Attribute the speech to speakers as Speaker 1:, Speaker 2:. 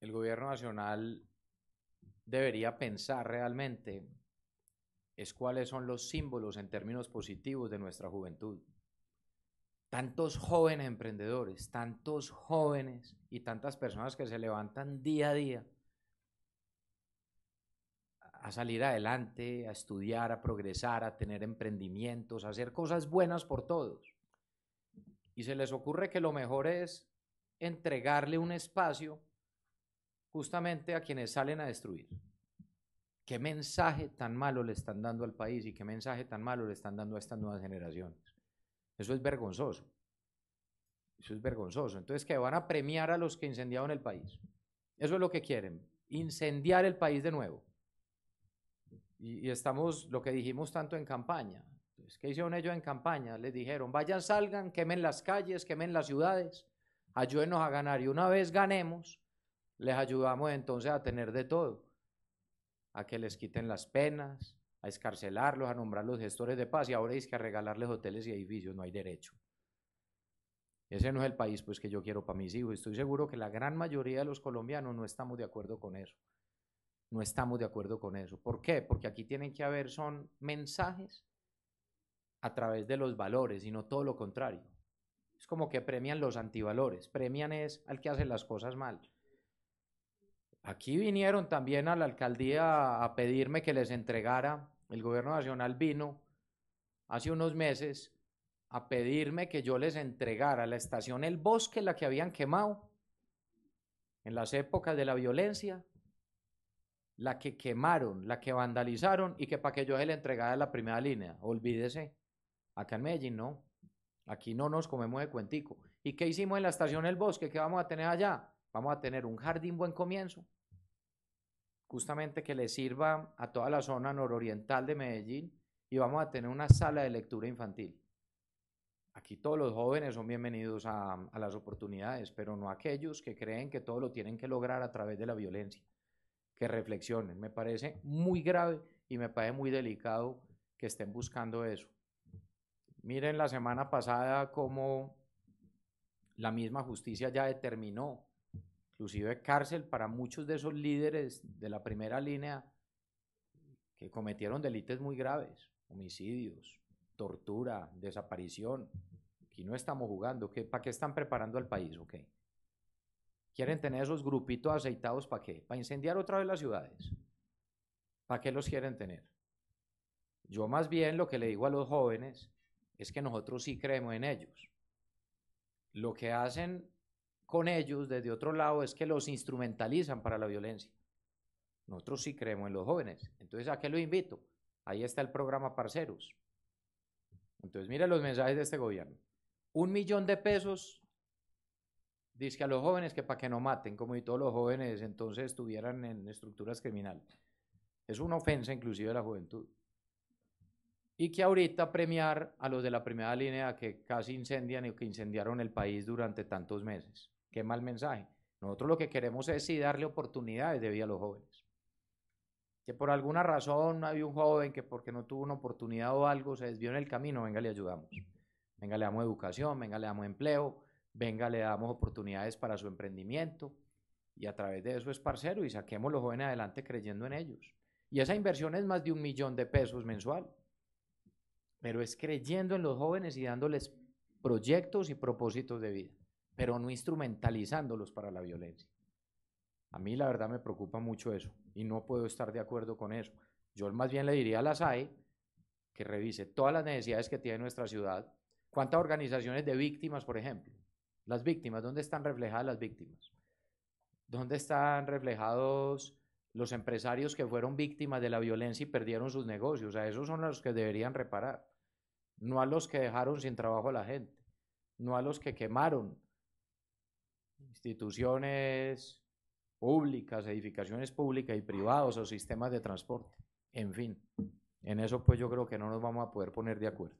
Speaker 1: el gobierno nacional debería pensar realmente es cuáles son los símbolos en términos positivos de nuestra juventud. Tantos jóvenes emprendedores, tantos jóvenes y tantas personas que se levantan día a día a salir adelante, a estudiar, a progresar, a tener emprendimientos, a hacer cosas buenas por todos. Y se les ocurre que lo mejor es entregarle un espacio justamente a quienes salen a destruir. ¿Qué mensaje tan malo le están dando al país y qué mensaje tan malo le están dando a estas nuevas generaciones? Eso es vergonzoso. Eso es vergonzoso. Entonces, que van a premiar a los que incendiaron el país. Eso es lo que quieren, incendiar el país de nuevo. Y, estamos, lo que dijimos tanto en campaña. Entonces, ¿Qué hicieron ellos en campaña? Les dijeron, vayan, salgan, quemen las calles, quemen las ciudades, ayúdenos a ganar. Y una vez ganemos, les ayudamos entonces a tener de todo, a que les quiten las penas, a escarcelarlos, a nombrar los gestores de paz y ahora es que a regalarles hoteles y edificios, no hay derecho. Ese no es el país pues que yo quiero para mis hijos. Estoy seguro que la gran mayoría de los colombianos no estamos de acuerdo con eso. No estamos de acuerdo con eso. ¿Por qué? Porque aquí tienen que haber son mensajes a través de los valores y no todo lo contrario. Es como que premian los antivalores, premian es al que hace las cosas mal aquí vinieron también a la alcaldía a pedirme que les entregara, el gobierno nacional vino hace unos meses a pedirme que yo les entregara la estación El Bosque, la que habían quemado en las épocas de la violencia, la que quemaron, la que vandalizaron y que para que yo les entregara la primera línea. Olvídese, acá en Medellín no, aquí no nos comemos de cuentico. ¿Y qué hicimos en la estación El Bosque? ¿Qué vamos a tener allá? Vamos a tener un jardín buen comienzo, justamente que le sirva a toda la zona nororiental de Medellín y vamos a tener una sala de lectura infantil. Aquí todos los jóvenes son bienvenidos a, las oportunidades, pero no aquellos que creen que todo lo tienen que lograr a través de la violencia. Que reflexionen. Me parece muy grave y me parece muy delicado que estén buscando eso. Miren la semana pasada cómo la misma justicia ya determinó inclusive cárcel para muchos de esos líderes de la primera línea que cometieron delitos muy graves, homicidios, tortura, desaparición. Aquí no estamos jugando. ¿Qué, ¿Para qué están preparando al país? Okay. ¿Quieren tener esos grupitos aceitados para qué? ¿Para incendiar otra vez las ciudades? ¿Para qué los quieren tener? Yo más bien lo que le digo a los jóvenes es que nosotros sí creemos en ellos. Lo que hacen con ellos desde otro lado es que los instrumentalizan para la violencia. Nosotros sí creemos en los jóvenes. Entonces, ¿a qué lo invito? Ahí está el programa Parceros. Entonces, mire los mensajes de este gobierno. Un millón de pesos, dice que a los jóvenes que para que no maten, como y todos los jóvenes entonces estuvieran en estructuras criminales. Es una ofensa inclusive a la juventud. Y que ahorita premiar a los de la primera línea que casi incendian y que incendiaron el país durante tantos meses. Qué mal mensaje. Nosotros lo que queremos es sí darle oportunidades de vida a los jóvenes. Que por alguna razón había un joven que porque no tuvo una oportunidad o algo se desvió en el camino, venga, le ayudamos. Venga, le damos educación, venga, le damos empleo, venga, le damos oportunidades para su emprendimiento. Y a través de eso es parcero y saquemos los jóvenes adelante creyendo en ellos. Y esa inversión es más de un millón de pesos mensual. Pero es creyendo en los jóvenes y dándoles proyectos y propósitos de vida pero no instrumentalizándolos para la violencia. A mí la verdad me preocupa mucho eso y no puedo estar de acuerdo con eso. Yo más bien le diría a la SAE que revise todas las necesidades que tiene nuestra ciudad. ¿Cuántas organizaciones de víctimas, por ejemplo? Las víctimas, ¿dónde están reflejadas las víctimas? ¿Dónde están reflejados los empresarios que fueron víctimas de la violencia y perdieron sus negocios? A esos son los que deberían reparar, no a los que dejaron sin trabajo a la gente, no a los que quemaron instituciones públicas, edificaciones públicas y privadas o sistemas de transporte. En fin, en eso pues yo creo que no nos vamos a poder poner de acuerdo.